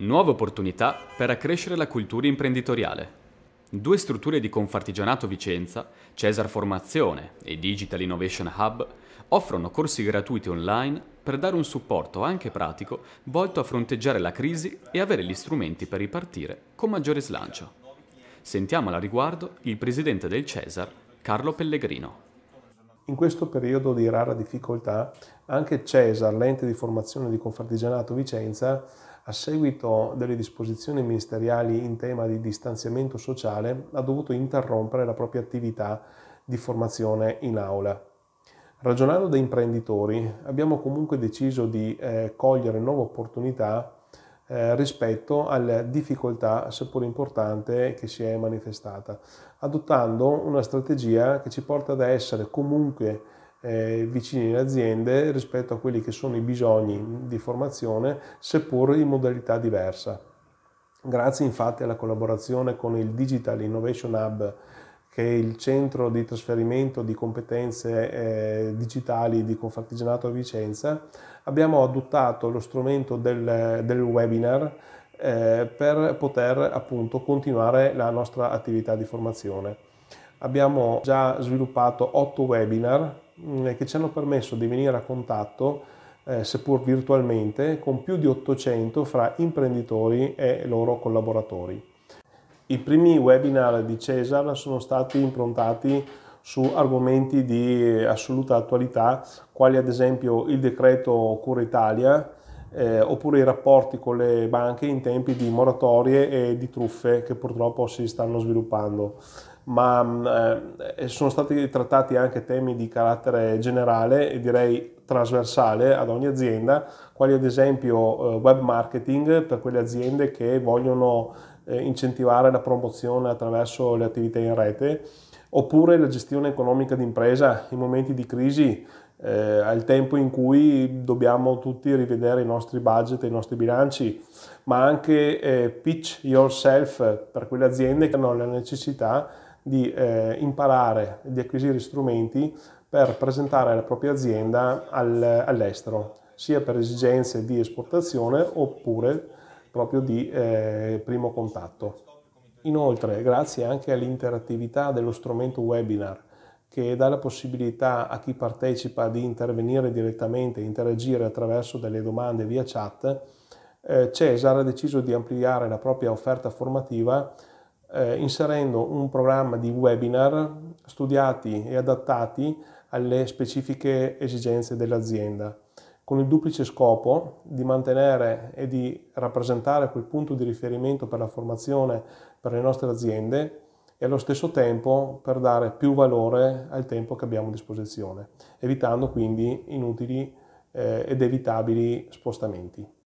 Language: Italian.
Nuove opportunità per accrescere la cultura imprenditoriale. Due strutture di Confartigianato Vicenza, Cesar Formazione e Digital Innovation Hub, offrono corsi gratuiti online per dare un supporto anche pratico volto a fronteggiare la crisi e avere gli strumenti per ripartire con maggiore slancio. Sentiamo al riguardo il presidente del Cesar, Carlo Pellegrino. In questo periodo di rara difficoltà, anche Cesar, l'ente di formazione di Confartigianato Vicenza, a seguito delle disposizioni ministeriali in tema di distanziamento sociale, ha dovuto interrompere la propria attività di formazione in aula. Ragionando da imprenditori, abbiamo comunque deciso di eh, cogliere nuove opportunità eh, rispetto alla difficoltà, seppur importante, che si è manifestata, adottando una strategia che ci porta ad essere comunque eh, vicini alle aziende rispetto a quelli che sono i bisogni di formazione, seppur in modalità diversa. Grazie infatti alla collaborazione con il Digital Innovation Hub, che è il centro di trasferimento di competenze eh, digitali di Confartigianato a Vicenza, abbiamo adottato lo strumento del, del webinar eh, per poter appunto continuare la nostra attività di formazione abbiamo già sviluppato 8 webinar mm, che ci hanno permesso di venire a contatto, eh, seppur virtualmente, con più di 800 fra imprenditori e loro collaboratori. I primi webinar di Cesar sono stati improntati su argomenti di assoluta attualità, quali ad esempio il decreto Cura Italia, eh, oppure i rapporti con le banche in tempi di moratorie e di truffe che purtroppo si stanno sviluppando ma eh, sono stati trattati anche temi di carattere generale e direi trasversale ad ogni azienda, quali ad esempio eh, web marketing per quelle aziende che vogliono eh, incentivare la promozione attraverso le attività in rete, oppure la gestione economica d'impresa in momenti di crisi eh, al tempo in cui dobbiamo tutti rivedere i nostri budget, e i nostri bilanci, ma anche eh, pitch yourself per quelle aziende che hanno la necessità di eh, imparare, di acquisire strumenti per presentare la propria azienda al, all'estero, sia per esigenze di esportazione oppure proprio di eh, primo contatto. Inoltre, grazie anche all'interattività dello strumento webinar, che dà la possibilità a chi partecipa di intervenire direttamente, interagire attraverso delle domande via chat, eh, Cesar ha deciso di ampliare la propria offerta formativa eh, inserendo un programma di webinar studiati e adattati alle specifiche esigenze dell'azienda, con il duplice scopo di mantenere e di rappresentare quel punto di riferimento per la formazione per le nostre aziende e allo stesso tempo per dare più valore al tempo che abbiamo a disposizione, evitando quindi inutili eh, ed evitabili spostamenti.